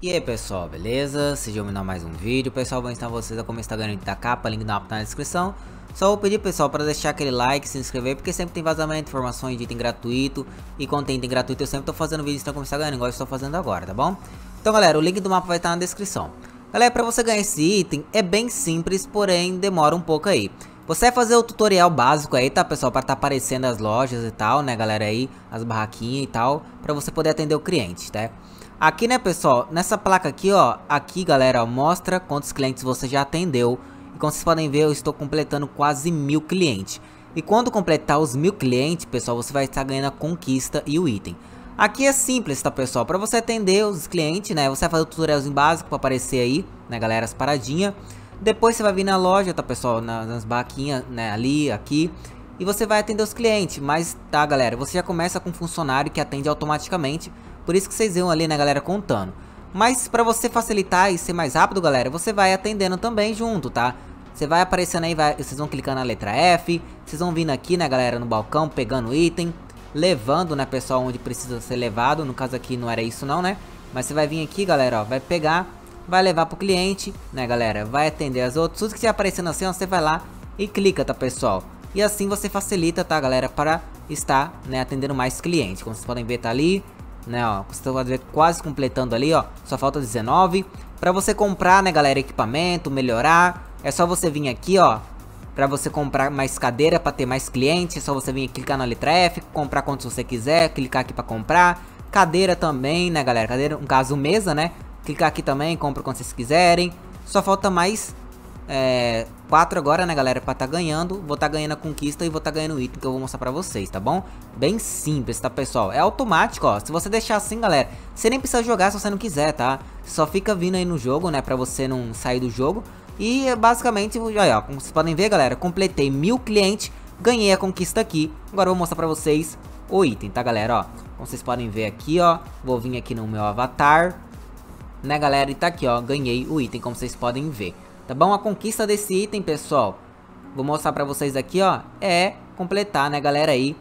E aí pessoal, beleza? Sejam bem-vindos a mais um vídeo, pessoal, vou ensinar vocês a como está ganhando da capa, link na, tá na descrição Só vou pedir pessoal para deixar aquele like, se inscrever, porque sempre tem vazamento, informações de item gratuito E quando item gratuito eu sempre estou fazendo vídeos para então, começar ganhando, igual estou fazendo agora, tá bom? Então galera, o link do mapa vai estar tá na descrição Galera, para você ganhar esse item é bem simples, porém demora um pouco aí você vai fazer o tutorial básico aí, tá pessoal? Pra tá aparecendo as lojas e tal, né galera aí, as barraquinhas e tal, pra você poder atender o cliente, tá? Aqui, né, pessoal, nessa placa aqui, ó, aqui, galera, mostra quantos clientes você já atendeu. E como vocês podem ver, eu estou completando quase mil clientes. E quando completar os mil clientes, pessoal, você vai estar ganhando a conquista e o item. Aqui é simples, tá, pessoal? Para você atender os clientes, né, você vai fazer o tutorialzinho básico para aparecer aí, né, galera, as paradinhas. Depois você vai vir na loja, tá, pessoal, nas, nas barraquinhas, né, ali, aqui e você vai atender os clientes, mas tá galera, você já começa com um funcionário que atende automaticamente, por isso que vocês vão ali né galera contando. Mas para você facilitar e ser mais rápido galera, você vai atendendo também junto, tá? Você vai aparecendo aí, vai, vocês vão clicando na letra F, vocês vão vindo aqui né galera no balcão, pegando item, levando né pessoal onde precisa ser levado, no caso aqui não era isso não né? Mas você vai vir aqui galera ó, vai pegar, vai levar pro cliente, né galera, vai atender as outras, tudo que estiver aparecendo assim ó, você vai lá e clica tá pessoal? E assim você facilita, tá galera, para estar né, atendendo mais clientes. Como vocês podem ver, tá ali, né, ó, você pode ver quase completando ali, ó, só falta 19. Para você comprar, né galera, equipamento, melhorar, é só você vir aqui, ó, para você comprar mais cadeira para ter mais clientes, é só você vir aqui clicar na letra F, comprar quanto você quiser, clicar aqui para comprar. Cadeira também, né, galera? Cadeira, no caso mesa, né? Clicar aqui também, compra quando vocês quiserem. Só falta mais é, 4 agora, né, galera, pra tá ganhando. Vou tá ganhando a conquista e vou tá ganhando o item que eu vou mostrar pra vocês, tá bom? Bem simples, tá, pessoal? É automático, ó. Se você deixar assim, galera, você nem precisa jogar se você não quiser, tá? Só fica vindo aí no jogo, né, pra você não sair do jogo. E, é, basicamente, olha, ó, como vocês podem ver, galera, completei mil clientes, ganhei a conquista aqui. Agora eu vou mostrar pra vocês o item, tá, galera, ó. Como vocês podem ver aqui, ó, vou vir aqui no meu avatar, né, galera? E tá aqui, ó, ganhei o item, como vocês podem ver. Tá bom? A conquista desse item, pessoal, vou mostrar pra vocês aqui, ó, é completar, né, galera, aí,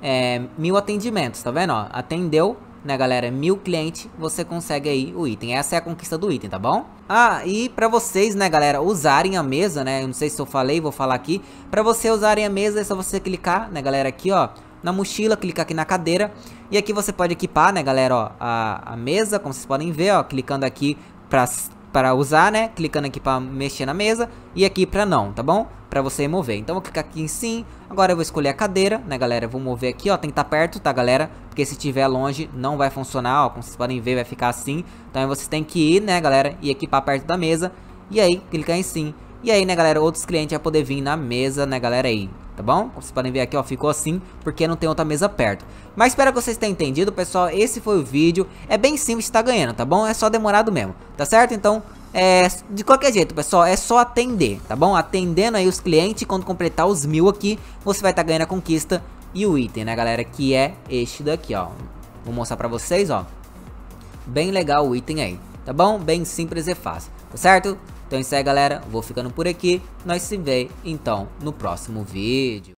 é, mil atendimentos, tá vendo, ó? Atendeu, né, galera, mil clientes, você consegue aí o item. Essa é a conquista do item, tá bom? Ah, e pra vocês, né, galera, usarem a mesa, né, eu não sei se eu falei, vou falar aqui, pra você usarem a mesa é só você clicar, né, galera, aqui, ó, na mochila, clicar aqui na cadeira, e aqui você pode equipar, né, galera, ó, a, a mesa, como vocês podem ver, ó, clicando aqui pra para usar, né? Clicando aqui para mexer na mesa e aqui para não, tá bom? Para você mover. Então vou clicar aqui em sim. Agora eu vou escolher a cadeira, né, galera? vou mover aqui, ó, tem que estar tá perto, tá, galera? Porque se tiver longe não vai funcionar, ó, como vocês podem ver, vai ficar assim. Então vocês têm que ir, né, galera, e aqui para perto da mesa e aí clicar em sim. E aí, né, galera, outros clientes vão poder vir na mesa, né, galera aí tá bom? Como vocês podem ver aqui, ó, ficou assim, porque não tem outra mesa perto. Mas espero que vocês tenham entendido, pessoal, esse foi o vídeo. É bem simples estar tá ganhando, tá bom? É só demorado mesmo, tá certo? Então, é, de qualquer jeito, pessoal, é só atender, tá bom? Atendendo aí os clientes, quando completar os mil aqui, você vai estar tá ganhando a conquista e o item, né, galera? Que é este daqui, ó. Vou mostrar pra vocês, ó. Bem legal o item aí, tá bom? Bem simples e fácil, tá certo? Então é isso aí galera, vou ficando por aqui, nós se vê então no próximo vídeo.